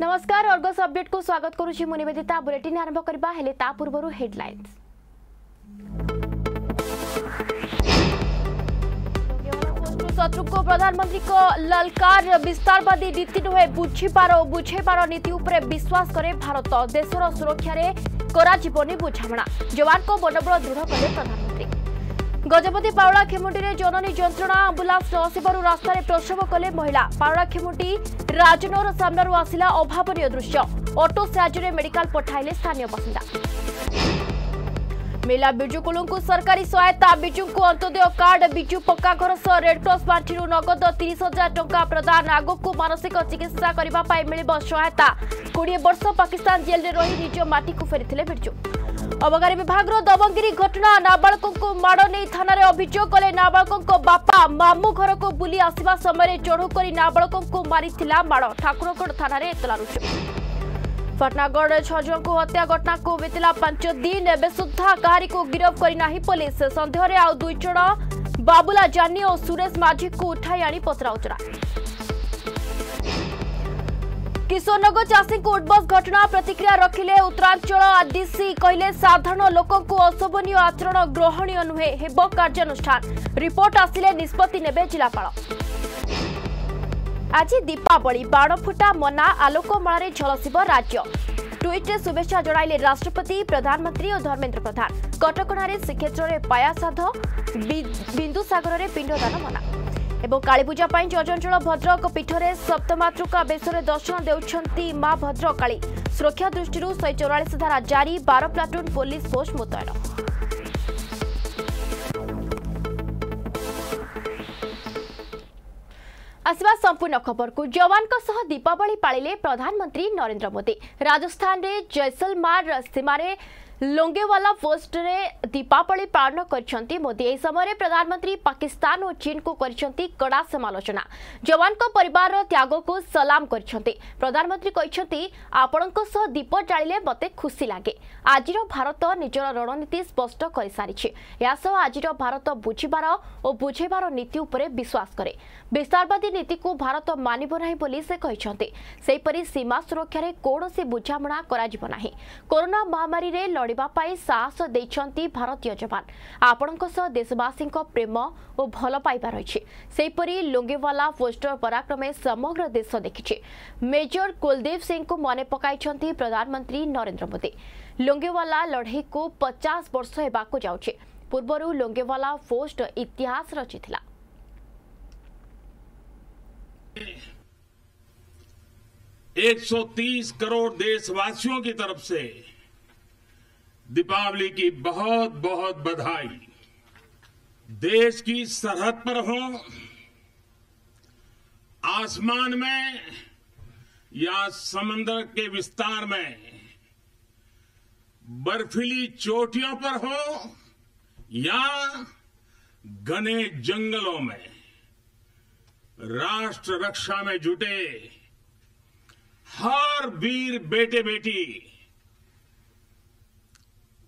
नमस्कार Argus update को स्वागत करेदिता बुलेटिन आरंभ करवा हेडलाइंस शत्रु को प्रधानमंत्री को ललकार विस्तारवादी नीति नुहे बुझिपार बुझेबार नीति विश्वास कै भारत देशर सुरक्षा करुझामा जवान को मनोबल दृढ़ कले प्रधानमंत्री ଗଜପତି ପାଉଳା ଖେମୁଣ୍ଡିରେ ଜନନୀ ଯନ୍ତ୍ରଣା ଆମ୍ବୁଲାନ୍ସ ନ ଆସିବାରୁ ରାସ୍ତାରେ ପ୍ରସବ କଲେ ମହିଳା ପାଉଳା ଖେମୁଣ୍ଡି ରାଜନୌର ସାମ୍ନାରୁ ଆସିଲା ଅଭାବନୀୟ ଦୃଶ୍ୟ ଅଟୋ ସାହାଯ୍ୟରେ ମେଡିକାଲ ପଠାଇଲେ ସ୍ଥାନୀୟ ବାସିନ୍ଦା ମିଳିଲା ବିଜୁକୁଳଙ୍କୁ ସରକାରୀ ସହାୟତା ବିଜୁଙ୍କୁ ଅନ୍ତୋଦୟ କାର୍ଡ ବିଜୁ ପକ୍କା ଘର ସହ ରେଡ୍କ୍ରସ ପାଣ୍ଠିରୁ ନଗଦ ତିରିଶ ହଜାର ଟଙ୍କା ପ୍ରଦାନ ଆଗକୁ ମାନସିକ ଚିକିତ୍ସା କରିବା ପାଇଁ ମିଳିବ ସହାୟତା କୋଡ଼ିଏ ବର୍ଷ ପାକିସ୍ତାନ ଜେଲ୍ରେ ରହି ନିଜ ମାଟିକୁ ଫେରିଥିଲେ ବିଜୁ ଅବକାରୀ ବିଭାଗର ଦବଙ୍ଗିରି ଘଟଣା ନାବାଳକଙ୍କୁ ମାଡ଼ ନେଇ ଥାନାରେ ଅଭିଯୋଗ କଲେ ନାବାଳକଙ୍କ ବାପା ମାମୁଁ ଘରକୁ ବୁଲି ଆସିବା ସମୟରେ ଚଢ଼ଉ କରି ନାବାଳକଙ୍କୁ ମାରିଥିଲା ମାଡ଼ ଠାକୁରଗଡ଼ ଥାନାରେ ଏତଲା ରୁଜୁ ପାଟନାଗଡ଼ ଛଅ ଜଣଙ୍କୁ ହତ୍ୟା ଘଟଣାକୁ ବିତିଲା ପାଞ୍ଚ ଦିନ ଏବେ ସୁଦ୍ଧା କାହାରିକୁ ଗିରଫ କରିନାହିଁ ପୋଲିସ ସନ୍ଦେହରେ ଆଉ ଦୁଇ ଜଣ ବାବୁଲା ଜାନି ଓ ସୁରେଶ ମାଝୀଙ୍କୁ ଉଠାଇ ଆଣି ପଚରାଉଚରା କିଶୋରନଗର ଚାଷୀଙ୍କୁ ଉଦ୍ବସ ଘଟଣା ପ୍ରତିକ୍ରିୟା ରଖିଲେ ଉତ୍ତରାଞ୍ଚଳ ଆଦିସି କହିଲେ ସାଧାରଣ ଲୋକଙ୍କୁ ଅଶୋଭନୀୟ ଆଚରଣ ଗ୍ରହଣୀୟ ନୁହେଁ ହେବ କାର୍ଯ୍ୟାନୁଷ୍ଠାନ ରିପୋର୍ଟ ଆସିଲେ ନିଷ୍ପତ୍ତି ନେବେ ଜିଲ୍ଲାପାଳ আজ দীপাবলি বাণ ফুটা মনা আলোকমাণে ঝলসিব রাজ্য ট্বিটে শুভেচ্ছা জনাইলে রাষ্ট্রপতি প্রধানমন্ত্রী ও ধর্মেন্দ্র প্রধান কটকণার শ্রীক্ষেত্রের পায়াসাধ বিন্দুসাগরের পিণ্ডদান মনা এবং কালীপূজা পাই চর্চঞ্চল ভদ্রক পীঠে সপ্তমাতৃকা বেশরে দর্শন দেউছেন মা ভদ্রকালী সুরক্ষা দৃষ্টি শহে চৌরাশ ধারা জারি বার প্লাটুন পুলিশ ফোর্স মোতায়ন आशिर्वाद सम्पूर्ण खबर कु सह दीपावली पालिले प्रधानमन्त्री नरेन्द्र मोदी राजस्थानले जैसलमार रसिमारे લોંગેવાલા પોસ્ટરે દીપાવળી પાળન કરી મોદી એ સમયે પ્રધાનમંત્રી પાકિસ્તાન ઓ ચીનકુ કરી કડા સમાલોચના જવાનક પરિવારર ત્યાગકુ સલામ કરી પ્રધાનમંત્રી કહી આપણક સહ દીપ જાળીલે મતે ખુશી લાગે આજર ભારત ନିଜର ରଣନୀତି ସ୍ପଷ୍ଟ କରିସାରିଛି ଏହାସହ ଆଜିର ଭାରତ ବୁଝିବାର ଓ ବୁଝେଇବାର ନୀତି ଉପରେ ବିଶ୍ୱାସ କରେ ବିସ୍ତାରବାଦୀ ନୀତିକୁ ଭାରତ ମାନିବ ନାହିଁ ବୋଲି ସେ କହିଛନ୍ତି ସେହିପରି ସୀମା ସୁରକ୍ଷାରେ କୌଣସି ବୁଝାମଣା କରାଯିବ ନାହିଁ କରୋନା ମହାମାରୀରେ ଲଢ଼େଇ ଲଢ଼ିବା ପାଇଁ ସାହସ ଦେଇଛନ୍ତି ଭାରତୀୟ ଯବାନ ଆପଣଙ୍କ ସହ ଦେଶବାସୀଙ୍କ ପ୍ରେମ ଓ ଭଲ ପାଇବା ରହିଛି ସେହିପରି ଲୁଙ୍ଗିୱାଲା ପୋଷ୍ଟର ପରାକ୍ରମେ ସମଗ୍ର ଦେଶ ଦେଖିଛି ମେଜର କୁଲଦୀପ ସିଂଙ୍କୁ ମନେ ପକାଇଛନ୍ତି ପ୍ରଧାନମନ୍ତ୍ରୀ ନରେନ୍ଦ୍ର ମୋଦି ଲୁଙ୍ଗିୱାଲା ଲଢ଼େଇକୁ ପଚାଶ ବର୍ଷ ହେବାକୁ ଯାଉଛି ପୂର୍ବରୁ ଲୁଙ୍ଗିୱାଲା ପୋଷ୍ଟ ଇତିହାସ ରଚିଥିଲା एक 130 करोड़ देशवासियों की तरफ से दीपावली की बहुत बहुत बधाई देश की सरहद पर हो आसमान में या समंदर के विस्तार में बर्फीली चोटियों पर हो या घने जंगलों में राष्ट्र रक्षा में जुटे हर वीर बेटे बेटी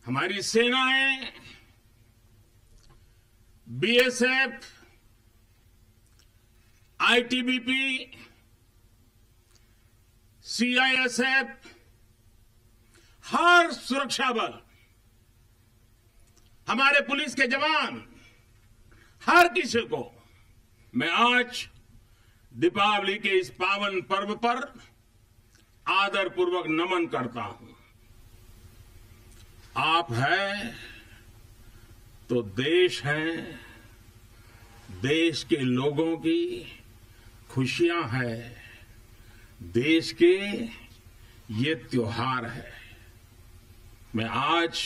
हमारी सेनाएं बीएसएफ आईटीबीपी सीआईएसएफ हर सुरक्षा बल हमारे पुलिस के जवान हर किसी को मैं आज दीपावली के इस पावन पर्व पर आदरपूर्वक नमन करता हूं आप हैं तो देश है देश के लोगों की खुशियां हैं देश के ये त्योहार है मैं आज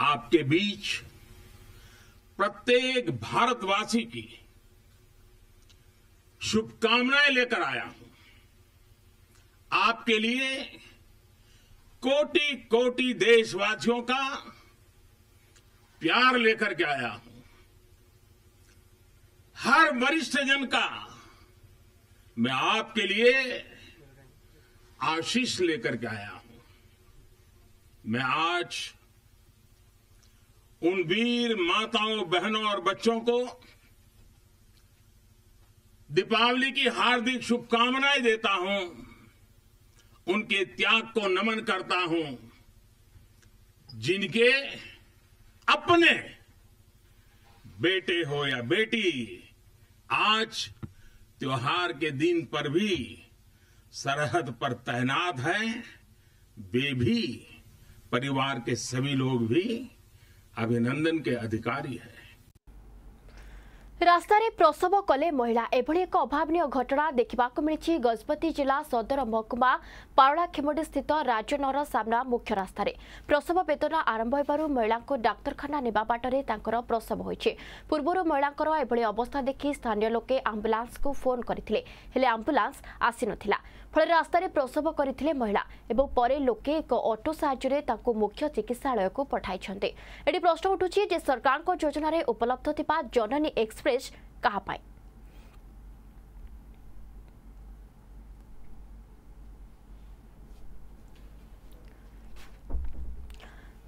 आपके बीच प्रत्येक भारतवासी की शुभकामनाएं लेकर आया हूं आपके लिए कोटि कोटि देशवासियों का प्यार लेकर के आया हूं हर वरिष्ठ जन का मैं आपके लिए आशीष लेकर के आया हूं मैं आज उन वीर माताओं बहनों और बच्चों को दीपावली की हार्दिक शुभकामनाएं देता हूं उनके त्याग को नमन करता हूं जिनके अपने बेटे हो या बेटी आज त्योहार के दिन पर भी सरहद पर तैनात है वे भी परिवार के सभी लोग भी अभिनंदन के अधिकारी है ରାସ୍ତାରେ प्रसव कले महिला एभली एक अभावन घटना देखा मिली गजपति जिला सदर महकुमा ପାରଳାକ୍ଷେମୁଡ଼ି ସ୍ଥିତ ରାଜନର ସାମ୍ନା ମୁଖ୍ୟ ରାସ୍ତାରେ ପ୍ରସବ ବେଦନା ଆରମ୍ଭ ହେବାରୁ ମହିଳାଙ୍କୁ ଡାକ୍ତରଖାନା ନେବା ବାଟରେ ତାଙ୍କର ପ୍ରସବ ହୋଇଛି ପୂର୍ବରୁ ମହିଳାଙ୍କର ଏଭଳି ଅବସ୍ଥା ଦେଖି ସ୍ଥାନୀୟ ଲୋକେ ଆମ୍ବୁଲାନ୍ସକୁ ଫୋନ୍ କରିଥିଲେ ହେଲେ ଆମ୍ବୁଲାନ୍ସ ଆସିନଥିଲା ଫଳରେ ରାସ୍ତାରେ ପ୍ରସବ କରିଥିଲେ ମହିଳା ଏବଂ ପରେ ଲୋକେ ଏକ ଅଟୋ ସାହାଯ୍ୟରେ ତାଙ୍କୁ ମୁଖ୍ୟ ଚିକିତ୍ସାଳୟକୁ ପଠାଇଛନ୍ତି ଏଠି ପ୍ରଶ୍ନ ଉଠୁଛି ଯେ ସରକାରଙ୍କ ଯୋଜନାରେ ଉପଲବ୍ଧ ଥିବା ଜନନୀ ଏକ୍ସପ୍ରେସ୍ କାହା ପାଇଁ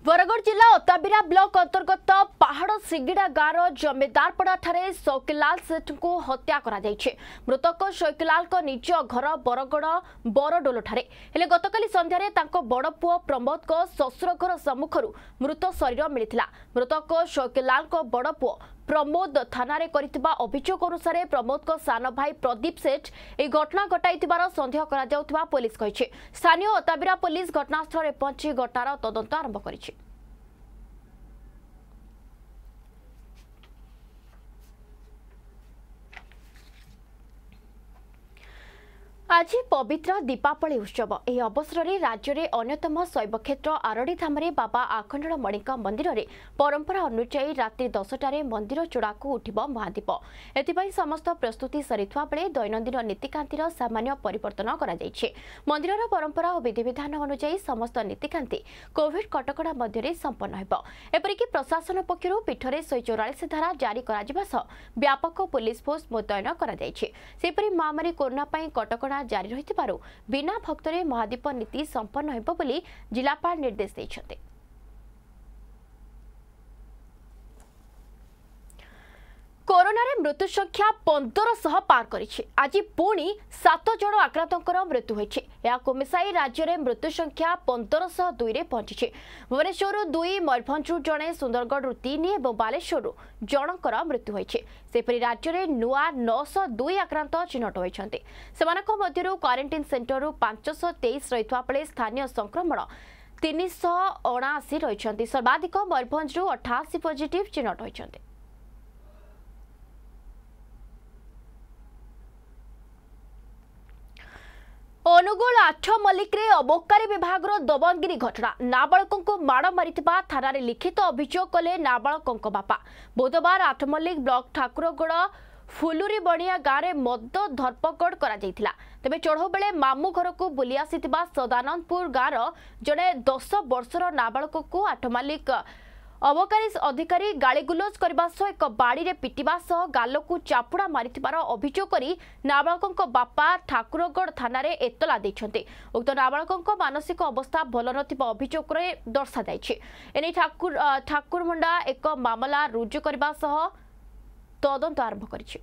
ବରଗଡ଼ ଜିଲ୍ଲା ଅତାବିରା ବ୍ଲକ ଅନ୍ତର୍ଗତ ପାହାଡ଼ ସିଗିଡ଼ା ଗାଁର ଜମିଦାରପଡ଼ାଠାରେ ସୌକିଲାଲ ସେଠଙ୍କୁ ହତ୍ୟା କରାଯାଇଛି ମୃତକ ସୌକିଲାଲଙ୍କ ନିଜ ଘର ବରଗଡ଼ ବରଡୋଲଠାରେ ହେଲେ ଗତକାଲି ସନ୍ଧ୍ୟାରେ ତାଙ୍କ ବଡ଼ ପୁଅ ପ୍ରମୋଦଙ୍କ ଶ୍ୱଶୁର ଘର ସମ୍ମୁଖରୁ ମୃତ ଶରୀର ମିଳିଥିଲା ମୃତକ ସୌକିଲାଲଙ୍କ ବଡ଼ ପୁଅ ପ୍ରମୋଦ ଥାନାରେ କରିଥିବା ଅଭିଯୋଗ ଅନୁସାରେ ପ୍ରମୋଦଙ୍କ ସାନ ଭାଇ ପ୍ରଦୀପ ସେଠ ଏହି ଘଟଣା ଘଟାଇଥିବାର ସନ୍ଦେହ କରାଯାଉଥିବା ପୋଲିସ କହିଛି ସ୍ଥାନୀୟ ଅତାବିରା ପୋଲିସ ଘଟଣାସ୍ଥଳରେ ପହଞ୍ଚି ଘଟଣାର ତଦନ୍ତ ଆରମ୍ଭ କରିଛି ଆଜି ପବିତ୍ର ଦୀପାବଳି ଉତ୍ସବ ଏହି ଅବସରରେ ରାଜ୍ୟରେ ଅନ୍ୟତମ ଶୈବକ୍ଷେତ୍ର ଆରଡ଼ିଧାମରେ ବାବା ଆଖଣ୍ଡଳମଣିଙ୍କ ମନ୍ଦିରରେ ପରମ୍ପରା ଅନୁଯାୟୀ ରାତ୍ରି ଦଶଟାରେ ମନ୍ଦିର ଚୂଡ଼ାକୁ ଉଠିବ ମହାଦୀପ ଏଥିପାଇଁ ସମସ୍ତ ପ୍ରସ୍ତୁତି ସରିଥିବା ବେଳେ ଦୈନନ୍ଦିନ ନୀତିକାନ୍ତିର ସାମାନ୍ୟ ପରିବର୍ତ୍ତନ କରାଯାଇଛି ମନ୍ଦିରର ପରମ୍ପରା ଓ ବିଧିବିଧାନ ଅନୁଯାୟୀ ସମସ୍ତ ନୀତିକାନ୍ତି କୋଭିଡ୍ କଟକଣା ମଧ୍ୟରେ ସମ୍ପନ୍ନ ହେବ ଏପରିକି ପ୍ରଶାସନ ପକ୍ଷରୁ ପୀଠରେ ଶହେ ଚଉରାଳିଶ ଧାରା ଜାରି କରାଯିବା ସହ ବ୍ୟାପକ ପୁଲିସ୍ ଫୋର୍ସ ମୁତୟନ କରାଯାଇଛି ସେହିପରି ମହାମାରୀ କରୋନା ପାଇଁ କଟକଣା ଯାତ୍ରା ଜାରି ରହିଥିବାରୁ ବିନା ଭକ୍ତରେ ମହାଦୀପ ନୀତି ସମ୍ପନ୍ନ ହେବ ବୋଲି ଜିଲ୍ଲାପାଳ ନିର୍ଦ୍ଦେଶ ଦେଇଛନ୍ତି করোনার মৃত্যু সংখ্যা পনেরশহ পার করেছে আজ পুঁ সাত জন আক্রান্তর মৃত্যু হয়েছে এখন মিশাই রাজ্যের মৃত্যু সংখ্যা পনেরশহ দুইরে পঞ্চিছে ভুবনেশ্বর দুই ময়ূরভঞ্জু জনে সুন্দরগড় তিন এবং বালেশ্বর জনকর মৃত্যু হয়েছে সেপরি রাজ্যের নূয়া নশ দুই আক্রান্ত চিহ্নট হয়েছেন সে মধ্যে কোয়ারেটিন সেটর পাঁচশ তেইশ রয়েছে স্থানীয় সংক্রমণ তিনশহ অଣାশি রয়েছেন সর্বাধিক ময়ূরভঞ্জু অঠাশি পজিটিভ চিহ্নট হয়েছে ଅନୁଗୁଳ ଆଠମଲ୍ଲିକରେ ଅବକାରୀ ବିଭାଗର ଦବନଗିରି ଘଟଣା ନାବାଳକଙ୍କୁ ମାଡ଼ ମାରିଥିବା ଥାନାରେ ଲିଖିତ ଅଭିଯୋଗ କଲେ ନାବାଳକଙ୍କ ବାପା ବୁଧବାର ଆଠମଲ୍ଲିକ ବ୍ଲକ ଠାକୁରଗଡ଼ ফুলুরি বণিয়া গাঁরে মদ ধরপকড় করা তেবে চড়ৌ বেড়ে মামু ঘরক বুলি আসি সদানন্দপুর গাঁর জনে দশ বর্ষর নাবাড়ক আঠমালিক ଅବକାରୀ ଅଧିକାରୀ ଗାଳିଗୁଲଜ କରିବା ସହ ଏକ ବାଡ଼ିରେ ପିଟିବା ସହ ଗାଲକୁ ଚାପୁଡ଼ା ମାରିଥିବାର ଅଭିଯୋଗ କରି ନାବାଳକଙ୍କ ବାପା ଠାକୁରଗଡ଼ ଥାନାରେ ଏତଲା ଦେଇଛନ୍ତି ଉକ୍ତ ନାବାଳକଙ୍କ ମାନସିକ ଅବସ୍ଥା ଭଲ ନଥିବା ଅଭିଯୋଗରେ ଦର୍ଶାଯାଇଛି ଏନେଇ ଠାକୁରମୁଣ୍ଡା ଏକ ମାମଲା ରୁଜୁ କରିବା ସହ ତଦନ୍ତ ଆରମ୍ଭ କରିଛି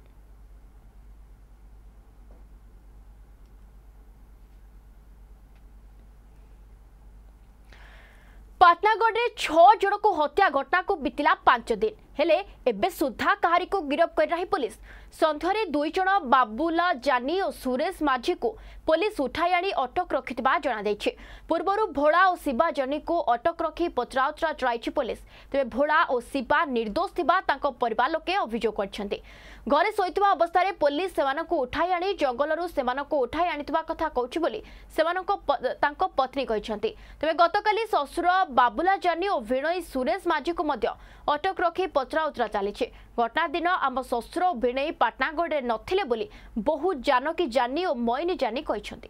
ପାଟନାଗଡ଼ରେ ଛଅ ଜଣକୁ ହତ୍ୟା ଘଟଣାକୁ ବିତିଲା ପାଞ୍ଚ ଦିନ ହେଲେ ଏବେ ସୁଦ୍ଧା କାହାରିକୁ ଗିରଫ କରିନାହିଁ ପୋଲିସ ସନ୍ଧ୍ୟାରେ ଦୁଇ ଜଣ ବାବୁଲା ଜାନି ଓ ସୁରେଶ ମାଝୀକୁ ପୋଲିସ ଉଠାଇ ଆଣି ଅଟକ ରଖିଥିବା ଜଣାଯାଇଛି ପୂର୍ବରୁ ଭୋଳା ଓ ଶିବା ଜାନିକୁ ଅଟକ ରଖି ପଚରାଉଚରା ଚଳାଇଛି ପୋଲିସ ତେବେ ଭୋଳା ଓ ଶିବା ନିର୍ଦ୍ଦୋଷ ଥିବା ତାଙ୍କ ପରିବାର ଲୋକେ ଅଭିଯୋଗ କରିଛନ୍ତି ଘରେ ଶୋଇଥିବା ଅବସ୍ଥାରେ ପୋଲିସ ସେମାନଙ୍କୁ ଉଠାଇ ଆଣି ଜଙ୍ଗଲରୁ ସେମାନଙ୍କୁ ଉଠାଇ ଆଣିଥିବା କଥା କହୁଛି ବୋଲି ସେମାନଙ୍କ ତାଙ୍କ ପତ୍ନୀ କହିଛନ୍ତି ତେବେ ଗତକାଲି ଶ୍ୱଶୁର ବାବୁଲା ଜାନି ଓ ଭିଣୋଇ ସୁରେଶ ମାଝୀକୁ ମଧ୍ୟ ଅଟକ ରଖି ପଚରା ଉଚରା ଚାଲିଛି ଘଟଣା ଦିନ ଆମ ଶ୍ୱଶୁର ଭିଣେଇ ପାଟଣାଗଡ଼ରେ ନଥିଲେ ବୋଲି ବହୁ ଜାନକୀ ଜାନି ଓ ମଇନି ଜାନି କହିଛନ୍ତି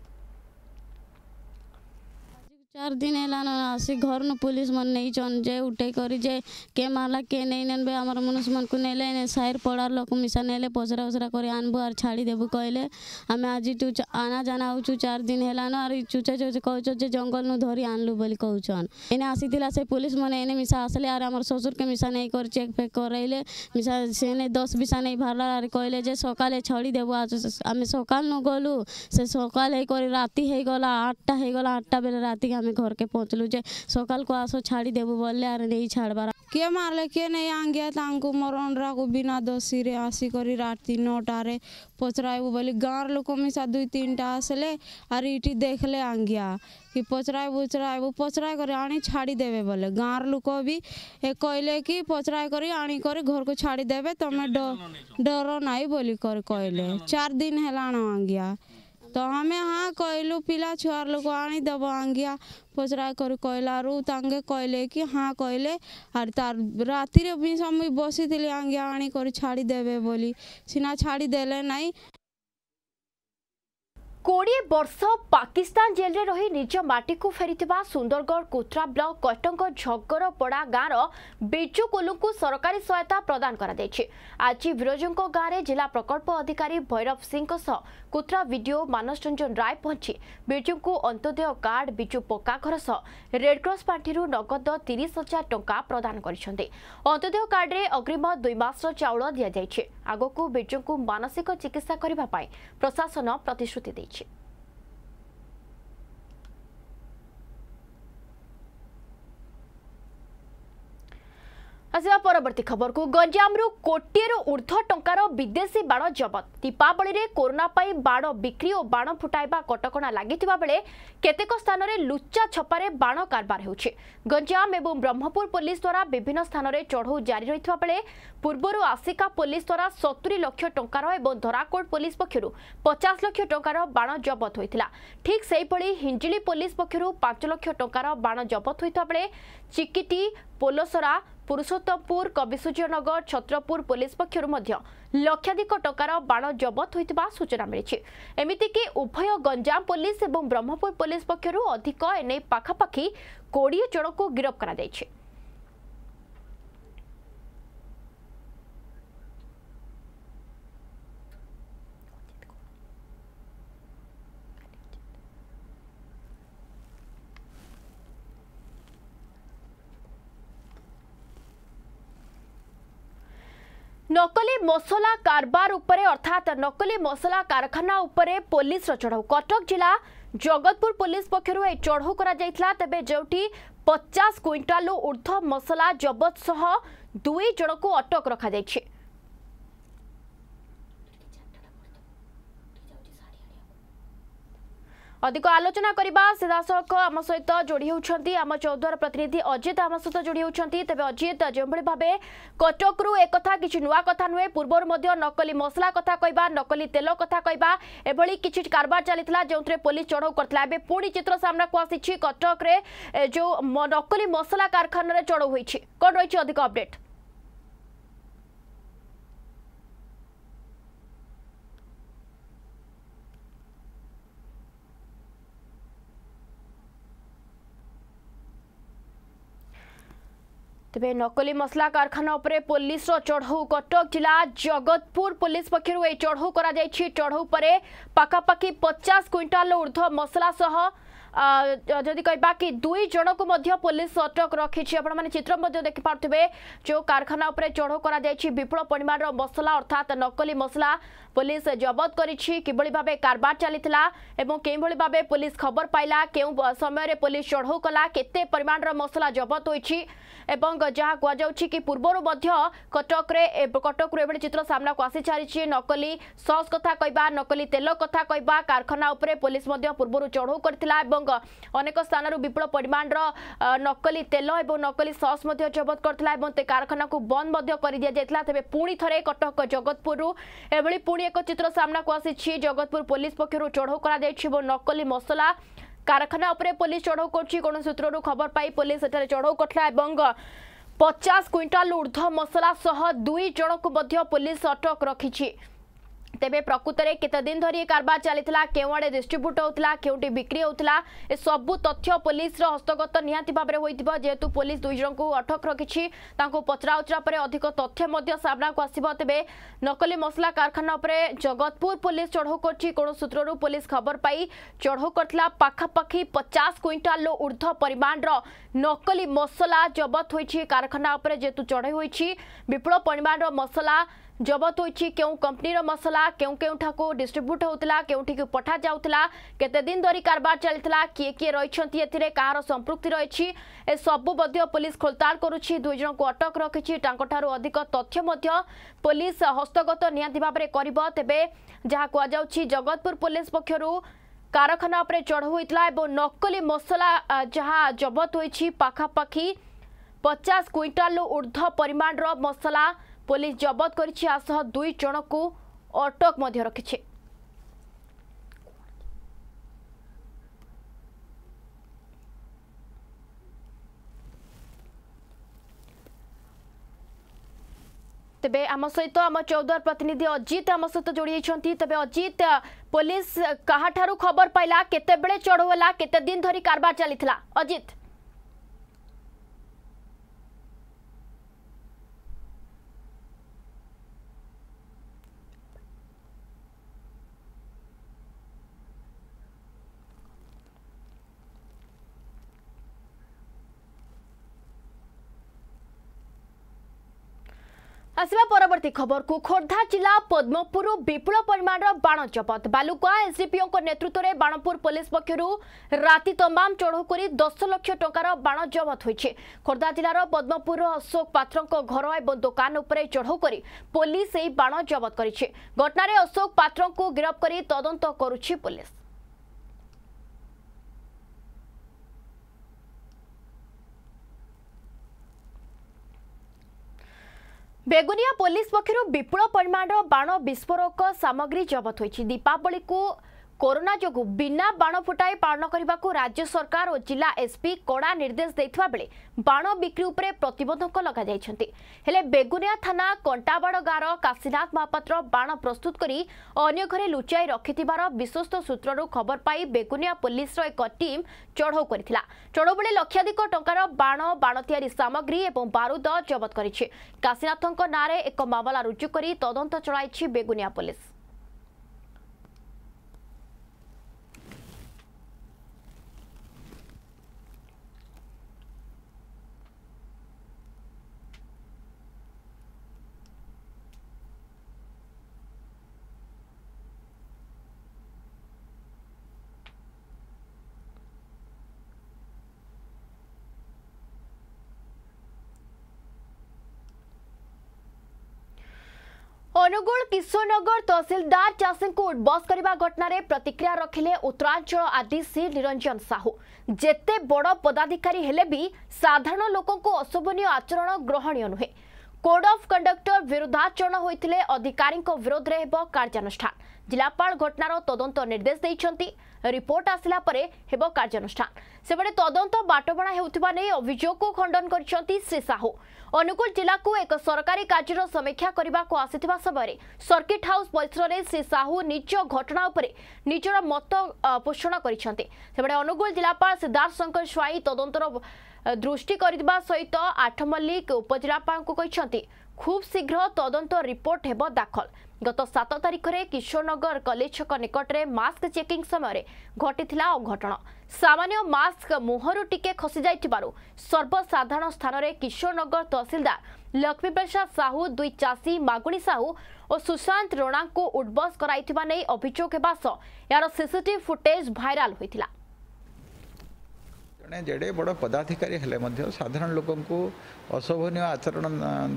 चार दिन हेलान आसी घर पुलिस मन नहीं चन जे उठे करी जे के मारला के नहीं ने आम हमर मनुष्य मन को नेले ने साइर पड़ार लोक मिसा नेले पसरा उसरा करे आनबो आर छाड़ी देबो कहले आम आज तू आना जाना हो चार दिन हेलान आर चुचे चुचे कह जे जंगल नु धरी आनलु बोली कहचन एने आसीतिला से पुलिस मन एने मिसा आसले आर हमर ससुर के मिसा नहीं कर चेक पे करैले मिसा सेने 10 बिसा नहीं भरला आर कहले जे सकाले छड़ी देबो आज सकाल नु गलु से सकाल हे करी राती हे गला 8टा हे गला 8टा बेले राती आम घर के पहुँचल जे सकाल को आस छाड़ी देवु बोलने आर नहीं छाड़बार किए मारे किए नहीं आंगिया मोर अंडरा को बिना दोषी आसिक राति नौटे पचरबू बोली गाँव लोक मिसा दुई तीन टा आसले आर इटी देखले आंगिया कि पचराय उचराबू पचराय कर आनी छाड़ी देवे बोले गाँव लोक भी कहले कि पचरा कर आनी कर घर को छाड़ी देवे तुम्हें डर नाई बोली कहले चार दिन है आंगिया ତ ଆମେ ହଁ କହିଲୁ ପିଲା ଛୁଆର ଲୋକ ଆଣିଦେବ ଆଙ୍ଗିଆ ପଚରା କରି କହିଲାରୁ ତାଙ୍କେ କହିଲେ କି ହଁ କହିଲେ ଆର୍ ତାର ରାତିରେ ବି ମୁଇଁ ବସିଥିଲି ଆଙ୍ଗିଆ ଆଣିକରି ଛାଡ଼ିଦେବେ ବୋଲି ସିନା ଛାଡ଼ିଦେଲେ ନାଇଁ କୋଡ଼ିଏ ବର୍ଷ ପାକିସ୍ତାନ ଜେଲରେ ରହି ନିଜ ମାଟିକୁ ଫେରିଥିବା ସୁନ୍ଦରଗଡ଼ କୁତ୍ରା ବ୍ଲକ କଟକ ଝଗରପଡ଼ା ଗାଁର ବିଜୁ କୁଲୁଙ୍କୁ ସରକାରୀ ସହାୟତା ପ୍ରଦାନ କରାଯାଇଛି ଆଜି ବିରଜୁଙ୍କ ଗାଁରେ ଜିଲ୍ଲା ପ୍ରକଳ୍ପ ଅଧିକାରୀ ଭୈରବ ସିଂଙ୍କ ସହ କୁତ୍ରା ଭିଡ଼ିଓ ମାନସ ରଞ୍ଜନ ରାୟ ପହଞ୍ଚି ବିଜୁଙ୍କୁ ଅନ୍ତୋଦୟ କାର୍ଡ଼ ବିଜୁ ପକ୍କାଘର ସହ ରେଡ଼କ୍ରସ୍ ପାଣ୍ଠିରୁ ନଗଦ ତିରିଶ ହଜାର ଟଙ୍କା ପ୍ରଦାନ କରିଛନ୍ତି ଅନ୍ତୋଦୟ କାର୍ଡ଼ରେ ଅଗ୍ରିମ ଦୁଇ ମାସର ଚାଉଳ ଦିଆଯାଇଛି ଆଗକୁ ବିଜୁଙ୍କୁ ମାନସିକ ଚିକିତ୍ସା କରିବା ପାଇଁ ପ୍ରଶାସନ ପ୍ରତିଶ୍ରୁତି ଦେଇଛି আসবা পরবর্তী খবর কু গঞ্জামু কোটিয়ে ঊর্ধ্ব টঙ্কার বিদেশী বাণ জবত দীপাবলি করোনা পাই বাণ বিক্রি ও বাণ ফুটাইবা কটকা লাগিবা বেড়ে কেতেক স্থানের লুচা ছপার বাণ কারবার হচ্ছে গঞ্জাম এবং ব্রহ্মপুর পুলিশ দ্বারা বিভিন্ন স্থানের চড়ৌ জারি রয়েছে বেড়ে পূর্বর আসিকা পুলিশ দ্বারা সতুরি লক্ষ টঙ্কার এবং ধরাকোট পুলিশ পক্ষ পচাশ লক্ষ টঙ্কার বাণ জবত হয়েছিল ঠিক সেইভাবে হিঞ্জিলি পুলিশ পক্ষ পাঁচ লক্ষ টঙ্কার বাণ জবত হয়েছে বেড়ে চিকিটি পোলসরা পুরুষোত্তমপুর কবিসূর্যনগর ছত্রপুর পুলিশ পক্ষর লক্ষাধিক টঙ্কার বাণ জবত হয়ে সূচনা মিছে এমিতিকি উভয় গঞ্জাম পুলিশ এবং ব্রহ্মপুর পুলিশ পক্ষর অধিক এনে পাখাপাখি কোড়িয়ে জনক গিরফ করা নকলি মশলা কারবার উপরে অর্থাৎ নকলি মশলা কারখানা উপরে পুলিশর চড়াও কটক জেলা জগতপুর পুলিশ পক্ষ এই চড়াও করা তেবে যেটি পচাশ কুইন্টাল ঊর্ধ্ব মশলা জবত সহ দুই জনক অটক রখাযাইছে ଅଧିକ ଆଲୋଚନା କରିବା ସିଧାସଳଖ ଆମ ସହିତ ଯୋଡ଼ି ହେଉଛନ୍ତି ଆମ ଚୌଦ୍ୱାର ପ୍ରତିନିଧି ଅଜିତ ଆମ ସହିତ ଯୋଡ଼ି ହେଉଛନ୍ତି ତେବେ ଅଜିତ ଯେଉଁଭଳି ଭାବେ କଟକରୁ ଏକଥା କିଛି ନୂଆ କଥା ନୁହେଁ ପୂର୍ବରୁ ମଧ୍ୟ ନକଲି ମସଲା କଥା କହିବା ନକଲି ତେଲ କଥା କହିବା ଏଭଳି କିଛି କାରବାର ଚାଲିଥିଲା ଯେଉଁଥିରେ ପୋଲିସ ଚଢ଼ଉ କରିଥିଲା ଏବେ ପୁଣି ଚିତ୍ର ସାମ୍ନାକୁ ଆସିଛି କଟକରେ ଯେଉଁ ନକଲି ମସଲା କାରଖାନାରେ ଚଢ଼ଉ ହୋଇଛି କ'ଣ ରହିଛି ଅଧିକ ଅପଡେଟ୍ ତେବେ ନକଲି ମସଲା କାରଖାନା ଉପରେ ପୋଲିସର ଚଢ଼ଉ କଟକ ଜିଲ୍ଲା ଜଗତପୁର ପୋଲିସ ପକ୍ଷରୁ ଏହି ଚଢ଼ଉ କରାଯାଇଛି ଚଢ଼ଉ ପରେ ପାଖାପାଖି ପଚାଶ କ୍ୱିଣ୍ଟାଲରୁ ଉର୍ଦ୍ଧ୍ୱ ମସଲା ସହ ଯଦି କହିବା କି ଦୁଇ ଜଣକୁ ମଧ୍ୟ ପୋଲିସ ଅଟକ ରଖିଛି ଆପଣମାନେ ଚିତ୍ର ମଧ୍ୟ ଦେଖିପାରୁଥିବେ ଯେଉଁ କାରଖାନା ଉପରେ ଚଢ଼ଉ କରାଯାଇଛି ବିପୁଳ ପରିମାଣର ମସଲା ଅର୍ଥାତ୍ ନକଲି ମସଲା ପୋଲିସ ଜବତ କରିଛି କିଭଳି ଭାବେ କାରବାର ଚାଲିଥିଲା ଏବଂ କେଉଁଭଳି ଭାବେ ପୋଲିସ ଖବର ପାଇଲା କେଉଁ ସମୟରେ ପୋଲିସ ଚଢ଼ଉ କଲା କେତେ ପରିମାଣର ମସଲା ଜବତ ହୋଇଛି ଏବଂ ଯାହା କୁହାଯାଉଛି କି ପୂର୍ବରୁ ମଧ୍ୟ କଟକରେ କଟକରୁ ଏଭଳି ଚିତ୍ର ସାମ୍ନାକୁ ଆସିସାରିଛି ନକଲି ସସ୍ କଥା କହିବା ନକଲି ତେଲ କଥା କହିବା କାରଖାନା ଉପରେ ପୋଲିସ ମଧ୍ୟ ପୂର୍ବରୁ ଚଢ଼ଉ କରିଥିଲା ଏବଂ ଲୋକଙ୍କ ଅନେକ ସ୍ଥାନରୁ ବିପୁଳ ପରିମାଣର ନକଲି ତେଲ ଏବଂ ନକଲି ସସ୍ ମଧ୍ୟ ଜବତ କରିଥିଲା ଏବଂ ସେ କାରଖାନାକୁ ବନ୍ଦ ମଧ୍ୟ କରିଦିଆଯାଇଥିଲା ତେବେ ପୁଣି ଥରେ କଟକ ଜଗତପୁରରୁ ଏଭଳି ପୁଣି ଏକ ଚିତ୍ର ସାମ୍ନାକୁ ଆସିଛି ଜଗତପୁର ପୋଲିସ ପକ୍ଷରୁ ଚଢ଼ଉ କରାଯାଇଛି ଏବଂ ନକଲି ମସଲା କାରଖାନା ଉପରେ ପୋଲିସ ଚଢ଼ଉ କରୁଛି କୌଣସି ସୂତ୍ରରୁ ଖବର ପାଇ ପୋଲିସ ସେଠାରେ ଚଢ଼ଉ କରିଥିଲା ଏବଂ ପଚାଶ କ୍ୱିଣ୍ଟାଲ ଉର୍ଦ୍ଧ୍ୱ ମସଲା ସହ ଦୁଇ ଜଣକୁ ମଧ୍ୟ ପୋଲିସ ଅଟକ ରଖିଛି ତେବେ ପ୍ରକୃତରେ କେତେ ଦିନ ଧରି ଏ କାରବାର ଚାଲିଥିଲା କେଉଁଆଡ଼େ ଡିଷ୍ଟ୍ରିବ୍ୟୁଟ୍ ହେଉଥିଲା କେଉଁଠି ବିକ୍ରି ହେଉଥିଲା ଏସବୁ ତଥ୍ୟ ପୋଲିସର ହସ୍ତଗତ ନିହାତି ଭାବରେ ହୋଇଥିବ ଯେହେତୁ ପୋଲିସ ଦୁଇ ଜଣଙ୍କୁ ଅଟକ ରଖିଛି ତାଙ୍କୁ ପଚରାଉଚରା ପରେ ଅଧିକ ତଥ୍ୟ ମଧ୍ୟ ସାମ୍ନାକୁ ଆସିବ ତେବେ ନକଲି ମସଲା କାରଖାନା ଉପରେ ଜଗତପୁର ପୋଲିସ ଚଢ଼ଉ କରିଛି କୌଣସି ସୂତ୍ରରୁ ପୋଲିସ ଖବର ପାଇ ଚଢ଼ଉ କରିଥିଲା ପାଖାପାଖି ପଚାଶ କ୍ୱିଣ୍ଟାଲରୁ ଉର୍ଦ୍ଧ୍ୱ ପରିମାଣର নকলি মশলা জবত হয়েছে কারখানা উপরে যেহেতু চড়াই হয়েছে বিপুল পরিমাণর মশলা জবত হয়েছে কেউ কম্পানির মশলা কেউ কেউঠাকু ডিস্ট্রিব্যুট হোলা কেউঠিকি পঠা যাওয়া কেতেদিন ধরি কারবার চাল কি কি রয়েছেন এতে কাহার সম্পৃক্তি রয়েছে এসবু মধ্য পুলিশ খোলতাড় করুছি দুইজণ অটক রাখি তাঁর অধিক তথ্য মধ্য পুলিশ হস্তগত নিহতি ভাবে করব তেবে যা কুযাচ্ছে জগতপুর পুলিশ পক্ষর কারখানা উপরে চড়াও হয়েছিল এবং নকলি মশলা যা জবত হয়েছে পাখাপাখি পচাশ কুইন্টাল ঊর্ধ্ব পরিমাণর মশলা পুলিশ জবত করেছে আসহ দুই জনক অটক মধ্যে রাখিছে ତେବେ ଆମ ସହିତ ଆମ ଚୌଦ୍ୱାର ପ୍ରତିନିଧି ଅଜିତ ଆମ ସହିତ ଯୋଡ଼ି ହୋଇଛନ୍ତି ତେବେ ଅଜିତ ପୋଲିସ କାହାଠାରୁ ଖବର ପାଇଲା କେତେବେଳେ ଚଢ଼ଉ ହେଲା କେତେ ଦିନ ଧରି କାରବାର ଚାଲିଥିଲା ଅଜିତ আসবা পরবর্তী খবরকু খোর্ধা জেলা পদ্মপুর বিপুল পরিমাণ বাণ জবত বালুকা এসডিপিও নেতৃত্বে বাণপুর পুলিশ পক্ষ রাতে তমাম চড়াও করে দশ লক্ষ টাকার বাণ জবত হয়েছে খোর্ধা জেলার পদ্মপুর অশোক পাত্র ঘর এবং দোকান উপরে চড়াও করে পুলিশ এই বাণ জবত করেছে ঘটনায় অশোক পাত্র গিরফ করে তদন্ত করুছে পুলিশ बेगुनिया पोलिस पक्ष विपुल परिमाण बाण विस्फोरक सामग्री जबत हुन्छ दीपवलीको করোনা যোগু বিনা বাণ ফুটাই পালন করা রাজ্য সরকার ও জেলা এসপি কড়া নির্দেশ দেওয়া বেড়ে বাণ বিক্রি উপরে প্রতবন্ধক লগাই হলে বেগুনিয়া থানা কণ্টাবাড় গাঁর কাশীনাথ মহাপাত্র বাণ প্রস্তুত করে অন্য ঘরে লুচাই রক্ষিবার বিশ্বস্ত সূত্রর খবর পাই বেগুনিয়া পুলিশর এক টিম চড়াও করেছিল চড়াও বেড়ে লক্ষাধিক টঙ্কার বাণ বাণ তৈরি সামগ্রী এবং বারুদ জবত করেছে কাশীনাথ নাঁরে এক মামলা রুজু করে তদন্ত চলাইছে বেগুনিয়া পুলিশ ଅନୁଗୁଳ କିଶୋରନଗର ତହସିଲଦାର ଚାଷୀଙ୍କୁ ଉଦ୍ବସ କରିବା ଘଟଣାରେ ପ୍ରତିକ୍ରିୟା ରଖିଲେ ଉତ୍ତରାଞ୍ଚଳ ଆଦିସି ନିରଞ୍ଜନ ସାହୁ ଯେତେ ବଡ଼ ପଦାଧିକାରୀ ହେଲେ ବି ସାଧାରଣ ଲୋକଙ୍କୁ ଅଶୋଭନୀୟ ଆଚରଣ ଗ୍ରହଣୀୟ ନୁହେଁ କୋଡ୍ ଅଫ୍ କଣ୍ଡକ୍ଟର ବିରୁଦ୍ଧାଚରଣ ହୋଇଥିଲେ ଅଧିକାରୀଙ୍କ ବିରୋଧରେ ହେବ କାର୍ଯ୍ୟାନୁଷ୍ଠାନ ଜିଲ୍ଲାପାଳ ଘଟଣାର ତଦନ୍ତ ନିର୍ଦ୍ଦେଶ ଦେଇଛନ୍ତି ରିପୋର୍ଟ ଆସିଲା ପରେ ହେବ କାର୍ଯ୍ୟାନୁଷ୍ଠାନ ସେପଟେ ତଦନ୍ତ ବାଟବଣା ହେଉଥିବା ନେଇ ଅଭିଯୋଗକୁ ଖଣ୍ଡନ କରିଛନ୍ତି ଶ୍ରୀ ସାହୁ ଅନୁଗୁଳ ଜିଲ୍ଲାକୁ ଏକ ସରକାରୀ କାର୍ଯ୍ୟର ସମୀକ୍ଷା କରିବାକୁ ଆସିଥିବା ସମୟରେ ସର୍କିଟ୍ ହାଉସ୍ ପରିସରରେ ଶ୍ରୀ ସାହୁ ନିଜ ଘଟଣା ଉପରେ ନିଜର ମତ ପୋଷଣ କରିଛନ୍ତି ସେପଟେ ଅନୁଗୁଳ ଜିଲ୍ଲାପାଳ ସିଦ୍ଧାର୍ଥ ଶଙ୍କର ସ୍ୱାଇଁ ତଦନ୍ତର ଦୃଷ୍ଟି କରିଥିବା ସହିତ ଆଠମଲ୍ଲିକ ଉପଜିଲ୍ଲାପାଳଙ୍କୁ କହିଛନ୍ତି ଖୁବ୍ ଶୀଘ୍ର ତଦନ୍ତ ରିପୋର୍ଟ ହେବ ଦାଖଲ ଗତ ସାତ ତାରିଖରେ କିଶୋରନଗର କଲେଜ ଛକ ନିକଟରେ ମାସ୍କ ଚେକିଂ ସମୟରେ ଘଟିଥିଲା ଅଘଟଣ ସାମାନ୍ୟ ମାସ୍କ ମୁହଁରୁ ଟିକେ ଖସିଯାଇଥିବାରୁ ସର୍ବସାଧାରଣ ସ୍ଥାନରେ କିଶୋରନଗର ତହସିଲଦାର ଲକ୍ଷ୍ମୀପ୍ରସାଦ ସାହୁ ଦୁଇ ଚାଷୀ ମାଗୁଣୀ ସାହୁ ଓ ସୁଶାନ୍ତ ରଣାଙ୍କୁ ଉଡ୍ବସ୍ କରାଇଥିବା ନେଇ ଅଭିଯୋଗ ହେବା ସହ ଏହାର ସିସିଟିଭି ଫୁଟେଜ୍ ଭାଇରାଲ୍ ହୋଇଥିଲା ଜଣେ ଯେଡ଼େ ବଡ଼ ପଦାଧିକାରୀ ହେଲେ ମଧ୍ୟ ସାଧାରଣ ଲୋକଙ୍କୁ ଅଶୋଭନୀୟ ଆଚରଣ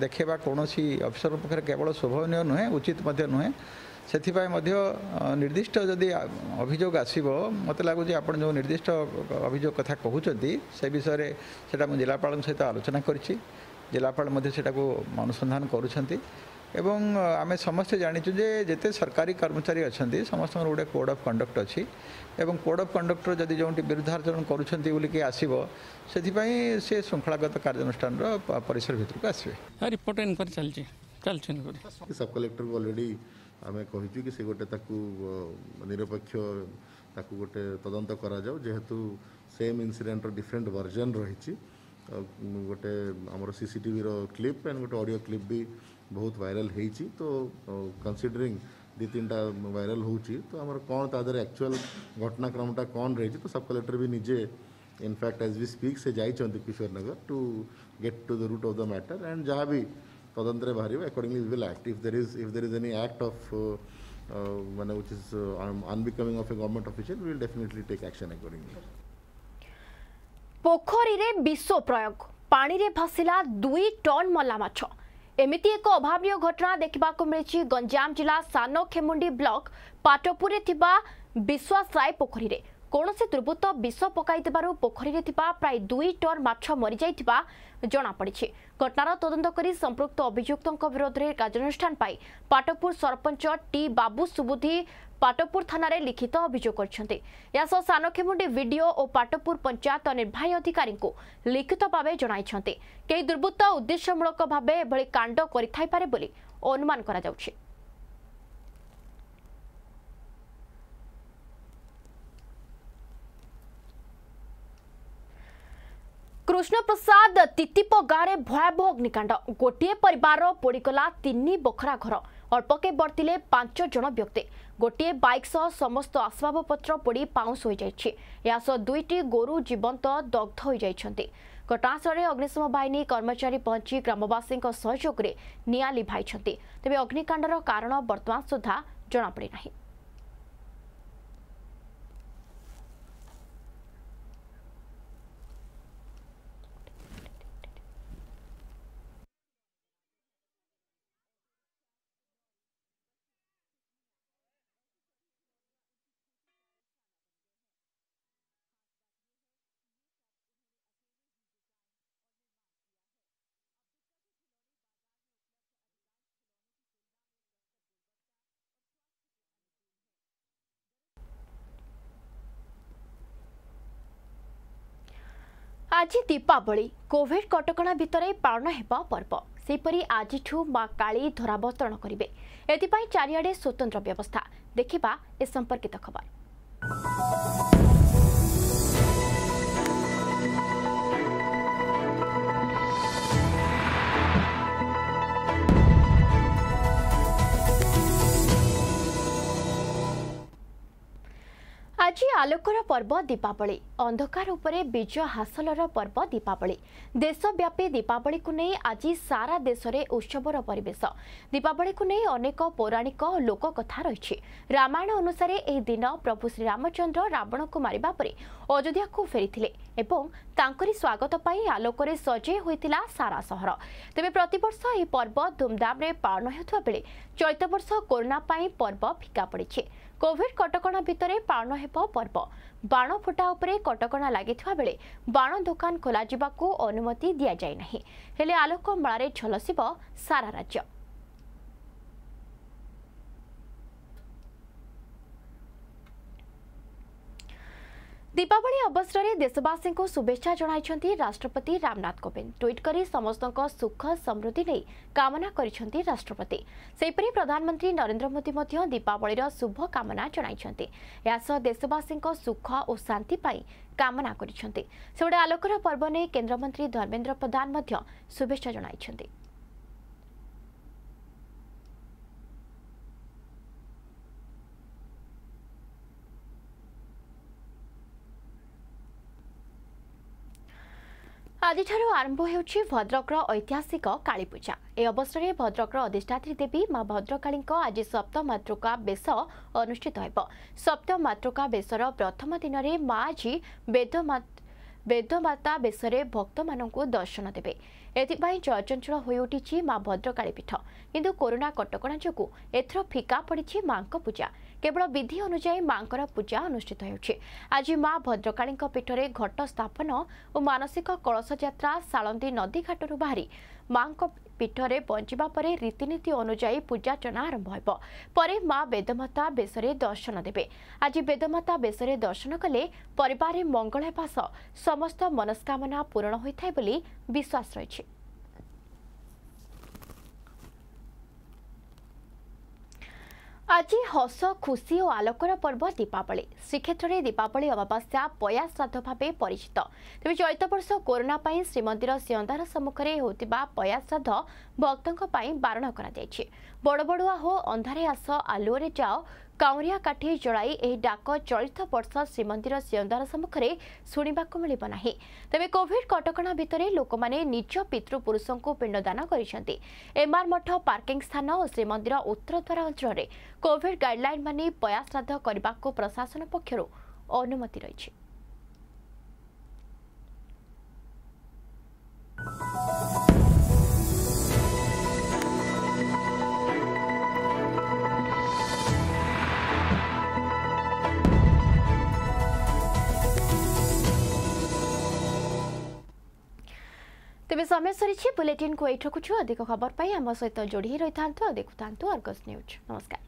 ଦେଖେଇବା କୌଣସି ଅଫିସର ପକ୍ଷରେ କେବଳ ଶୋଭନୀୟ ନୁହେଁ ଉଚିତ ମଧ୍ୟ ନୁହେଁ ସେଥିପାଇଁ ମଧ୍ୟ ନିର୍ଦ୍ଦିଷ୍ଟ ଯଦି ଅଭିଯୋଗ ଆସିବ ମୋତେ ଲାଗୁଛି ଆପଣ ଯେଉଁ ନିର୍ଦ୍ଦିଷ୍ଟ ଅଭିଯୋଗ କଥା କହୁଛନ୍ତି ସେ ବିଷୟରେ ସେଇଟା ମୁଁ ଜିଲ୍ଲାପାଳଙ୍କ ସହିତ ଆଲୋଚନା କରିଛି ଜିଲ୍ଲାପାଳ ମଧ୍ୟ ସେଇଟାକୁ ଅନୁସନ୍ଧାନ କରୁଛନ୍ତି ଏବଂ ଆମେ ସମସ୍ତେ ଜାଣିଛୁ ଯେ ଯେତେ ସରକାରୀ କର୍ମଚାରୀ ଅଛନ୍ତି ସମସ୍ତଙ୍କର ଗୋଟେ କୋଡ଼୍ ଅଫ୍ କଣ୍ଡକ୍ଟ ଅଛି ଏବଂ କୋଡ଼ ଅଫ୍ କଣ୍ଡକ୍ଟର ଯଦି ଯେଉଁଠି ବିରୁଦ୍ଧାଚରଣ କରୁଛନ୍ତି ବୋଲି କିଏ ଆସିବ ସେଥିପାଇଁ ସେ ଶୃଙ୍ଖଳାଗତ କାର୍ଯ୍ୟାନୁଷ୍ଠାନର ପରିସର ଭିତରକୁ ଆସିବେ ରିପୋର୍ଟ ଏନକ୍ୱାରି ଚାଲିଛି ଚାଲିଛି ଏନକ୍ୱାରି ସବ୍ କଲେକ୍ଟରଙ୍କୁ ଅଲରେଡ଼ି ଆମେ କହିଛୁ କି ସେ ଗୋଟେ ତାକୁ ନିରପେକ୍ଷ ତାକୁ ଗୋଟେ ତଦନ୍ତ କରାଯାଉ ଯେହେତୁ ସେମ୍ ଇନ୍ସିଡେଣ୍ଟର ଡିଫରେଣ୍ଟ ଭର୍ଜନ୍ ରହିଛି ଗୋଟେ ଆମର ସିସିଟିଭିର କ୍ଲିପ୍ ଆଣ୍ଡ ଗୋଟେ ଅଡ଼ିଓ କ୍ଲିପ୍ ବି ବହୁତ ଭାଇରାଲ୍ ହେଇଛି ତ କନସିଡରିଂ ଦୁଇ ତିନିଟା ଭାଇରାଲ୍ ହେଉଛି ତ ଆମର କ'ଣ ତା ଦେହରେ ଆକ୍ଚୁଆଲ୍ ଘଟଣାକ୍ରମଟା କ'ଣ ରହିଛି ତ ସବ୍ କଲେକ୍ଟର ବି ନିଜେ ଇନଫ୍ୟାକ୍ଟ ଆଜ୍ ବି ସ୍ପିକ୍ ସେ ଯାଇଛନ୍ତି Kishorenagar to get to the root of the matter and ଯାହା ବି ତଦନ୍ତରେ ବାହାରିବ accordingly we will act if there is if there is any act of ମାନେ which is unbecoming of a government official will definitely take action accordingly ପୋଖରୀରେ ବିଶ୍ୱ ପ୍ରୟୋଗ ପାଣିରେ ଭାସିଲା ଦୁଇ ଟନ୍ ମଲା ମାଛ ଏମିତି ଏକ ଅଭାବନୀୟ ଘଟଣା ଦେଖିବାକୁ ମିଳିଛି ଗଞ୍ଜାମ ଜିଲ୍ଲା ସାନ ଖେମୁଣ୍ଡି ବ୍ଲକ ପାଟପୁରରେ ଥିବା ବିଶ୍ୱାସ ରାୟ ପୋଖରୀରେ କୌଣସି ଦୁର୍ବୃତ୍ତ ବିଷ ପକାଇଥିବାରୁ ପୋଖରୀରେ ଥିବା ପ୍ରାୟ ଦୁଇ ଟନ୍ ମାଛ ମରିଯାଇଥିବା ଜଣାପଡ଼ିଛି ଘଟଣାର ତଦନ୍ତ କରି ସମ୍ପୃକ୍ତ ଅଭିଯୁକ୍ତଙ୍କ ବିରୋଧରେ କାର୍ଯ୍ୟାନୁଷ୍ଠାନ ପାଇଁ ପାଟପୁର ସରପଞ୍ଚ ଟି ବାବୁ ସୁବୁଧି ପାଟପୁର ଥାନାରେ ଲିଖିତ ଅଭିଯୋଗ କରିଛନ୍ତି ଏହାସହ ସାନକ୍ଷେମୁଣ୍ଡି ବିଡିଓ ଓ ପାଟପୁର ପଞ୍ଚାୟତ ନିର୍ବାହୀ ଅଧିକାରୀଙ୍କୁ ଲିଖିତ ଭାବେ ଜଣାଇଛନ୍ତି କେହି ଦୁର୍ବୃତ୍ତ ଉଦ୍ଦେଶ୍ୟମୂଳକ ଭାବେ ଏଭଳି କାଣ୍ଡ କରିଥାଇପାରେ ବୋଲି ଅନୁମାନ କରାଯାଉଛି কৃষ্ণপ্রসাদ তিতিপ গাঁরে ভয়াবহ অগ্নিকাণ্ড গোটিয়ে পরিবার পোড়িগলা তিন বখরা ঘর অল্পকে বর্তিলে পাঁচ জন ব্যক্তি গোটিয়ে বাইক সহ সমস্ত আসবাবপত্র পোড়ি পাউঁশ হয়ে যাই এসহ দুইটি গরু জীবন্ত দগ্ধ হয়ে যাই ঘটনাস্থলে অগ্নিশম বাহিনী কর্মচারী পঞ্চি গ্রামবাসী সহযোগে নিয়াঁ লিভাই তবে অগ্নিকাণ্ডর কারণ বর্তমান সুদ্ধা জনাপড়ি না আজি দীপাবলি କୋଭିଡ୍ କଟକଣା ଭିତରେ ପାଳନ ହେବ ପର୍ବ ସେହିପରି ଆଜିଠୁ ମା କାଳୀ ଧରାବତରଣ କରିବେ ଏଥିପାଇଁ ଚାରିଆଡ଼େ ସ୍ୱତନ୍ତ୍ର ବ୍ୟବସ୍ଥା ଦେଖିବା ଏ ସମ୍ପର୍କିତ ଖବର ଆଜି ଆଲୋକର ପର୍ବ ଦୀପାବଳି ଅନ୍ଧକାର ଉପରେ ବିଜୟ ହାସଲର ପର୍ବ ଦୀପାବଳି ଦେଶବ୍ୟାପୀ ଦୀପାବଳିକୁ ନେଇ ଆଜି ସାରା ଦେଶରେ ଉତ୍ସବର ପରିବେଶ ଦୀପାବଳିକୁ ନେଇ ଅନେକ ପୌରାଣିକ ଲୋକକଥା ରହିଛି ରାମାୟଣ ଅନୁସାରେ ଏହି ଦିନ ପ୍ରଭୁ ଶ୍ରୀରାମଚନ୍ଦ୍ର ରାବଣକୁ ମାରିବା ପରେ ଅଯୋଧ୍ୟାକୁ ଫେରିଥିଲେ ଏବଂ ତାଙ୍କରି ସ୍ୱାଗତ ପାଇଁ ଆଲୋକରେ ସଜେଇ ହୋଇଥିଲା ସାରା ସହର ତେବେ ପ୍ରତିବର୍ଷ ଏହି ପର୍ବ ଧୁମ୍ଧାମ୍ରେ ପାଳନ ହେଉଥିବା ବେଳେ ଚଳିତ ବର୍ଷ କରୋନା ପାଇଁ ପର୍ବ ଫିକା ପଡ଼ିଛି କୋଭିଡ କଟକଣା ଭିତରେ ପାଳନ ହେବ ପର୍ବ ବାଣ ଫୁଟା ଉପରେ କଟକଣା ଲାଗିଥିବା ବେଳେ ବାଣ ଦୋକାନ ଖୋଲାଯିବାକୁ ଅନୁମତି ଦିଆଯାଇ ନାହିଁ ହେଲେ ଆଲୋକମାଳାରେ ଝଲସିବ ସାରା ରାଜ୍ୟ ଦୀପାବଳି ଅବସରରେ ଦେଶବାସୀଙ୍କୁ ଶୁଭେଚ୍ଛା ଜଣାଇଛନ୍ତି ରାଷ୍ଟ୍ରପତି ରାମନାଥ କୋବିନ୍ଦ ଟ୍ୱିଟ୍ କରି ସମସ୍ତଙ୍କ ସୁଖ ସମୃଦ୍ଧି ନେଇ କାମନା କରିଛନ୍ତି ରାଷ୍ଟ୍ରପତି ସେହିପରି ପ୍ରଧାନମନ୍ତ୍ରୀ ନରେନ୍ଦ୍ର ମୋଦି ମଧ୍ୟ ଦୀପାବଳିର ଶୁଭକାମନା ଜଣାଇଛନ୍ତି ଏହାସହ ଦେଶବାସୀଙ୍କ ସୁଖ ଓ ଶାନ୍ତି ପାଇଁ କାମନା କରିଛନ୍ତି ସେପଟେ ଆଲୋକର ପର୍ବ ନେଇ କେନ୍ଦ୍ରମନ୍ତ୍ରୀ ଧର୍ମେନ୍ଦ୍ର ପ୍ରଧାନ ମଧ୍ୟ ଶୁଭେଚ୍ଛା ଜଣାଇଛନ୍ତି ଆଜିଠାରୁ ଆରମ୍ଭ ହେଉଛି ଭଦ୍ରକର ଐତିହାସିକ କାଳୀପୂଜା ଏହି ଅବସରରେ ଭଦ୍ରକର ଅଧିଷ୍ଠାତ୍ରୀ ଦେବୀ ମା ଭଦ୍ରକାଳୀଙ୍କ ଆଜି ସପ୍ତମାତୃକା ବେଶ ଅନୁଷ୍ଠିତ ହେବ ସପ୍ତମାତୃକା ବେଶର ପ୍ରଥମ ଦିନରେ ମା ଆଜି ବେଦମାତା ବେଶରେ ଭକ୍ତମାନଙ୍କୁ ଦର୍ଶନ ଦେବେ ଏଥିପାଇଁ ଜୟଚଞ୍ଚଳ ହୋଇଉଠିଛି ମା ଭଦ୍ରକାଳୀ ପୀଠ କିନ୍ତୁ କରୋନା କଟକଣା ଯୋଗୁଁ ଏଥର ଫିକା ପଡିଛି ମାଙ୍କ ପୂଜା କେବଳ ବିଧି ଅନୁଯାୟୀ ମାଙ୍କର ପୂଜା ଅନୁଷ୍ଠିତ ହେଉଛି ଆଜି ମା ଭଦ୍ରକାଳୀଙ୍କ ପୀଠରେ ଘଟ ସ୍ଥାପନ ଓ ମାନସିକ କଳସ ଯାତ୍ରା ସାଳନ୍ଦୀ ନଦୀଘାଟରୁ ବାହାରି ମାଙ୍କ ପୀଠରେ ପହଞ୍ଚିବା ପରେ ରୀତିନୀତି ଅନୁଯାୟୀ ପୂଜାର୍ଚ୍ଚନା ଆରମ୍ଭ ହେବ ପରେ ମା ବେଦମାତା ବେଶରେ ଦର୍ଶନ ଦେବେ ଆଜି ବେଦମାତା ବେଶରେ ଦର୍ଶନ କଲେ ପରିବାରରେ ମଙ୍ଗଳ ହେବା ସହ ସମସ୍ତ ମନସ୍କାମନା ପୂରଣ ହୋଇଥାଏ ବୋଲି ବିଶ୍ୱାସ ରହିଛି ଆଜି ହସ ଖୁସି ଓ ଆଲୋକର ପର୍ବ ଦୀପାବଳି ଶ୍ରୀକ୍ଷେତ୍ରରେ ଦୀପାବଳି ଅମାବାସ୍ୟା ପୟା ଶ୍ରାଦ୍ଧ ଭାବେ ପରିଚିତ ତେବେ ଚଳିତ ବର୍ଷ କରୋନା ପାଇଁ ଶ୍ରୀମନ୍ଦିର ସିଅନ୍ଦାର ସମ୍ମୁଖରେ ହେଉଥିବା ପୟା ଶ୍ରାଦ୍ଧ ଭକ୍ତଙ୍କ ପାଇଁ ବାରଣ କରାଯାଇଛି ବଡ଼ବଡ଼ୁଆ ହୋ ଅନ୍ଧାରେ ଆସ ଆଲୁଅରେ ଯାଅ କାଉଁରିଆ କାଠି ଜଳାଇ ଏହି ଡାକ ଚଳିତ ବର୍ଷ ଶ୍ରୀମନ୍ଦିର ସିଅନ୍ଦାର ସମ୍ମୁଖରେ ଶୁଣିବାକୁ ମିଳିବ ନାହିଁ ତେବେ କୋଭିଡ କଟକଣା ଭିତରେ ଲୋକମାନେ ନିଜ ପିତୃପୁରୁଷଙ୍କୁ ପିଣ୍ଡଦାନ କରିଛନ୍ତି ଏମ୍ଆର୍ ମଠ ପାର୍କିଂ ସ୍ଥାନ ଓ ଶ୍ରୀମନ୍ଦିର ଉତ୍ତରଦ୍ୱାର ଅଞ୍ଚଳରେ କୋଭିଡ ଗାଇଡ୍ଲାଇନ୍ ମାନି ପୟାଶ୍ରାଦ୍ଧ କରିବାକୁ ପ୍ରଶାସନ ପକ୍ଷରୁ ଅନୁମତି ରହିଛି तेह्र समय सरि बुलेटिन न्यूज नमस्कार.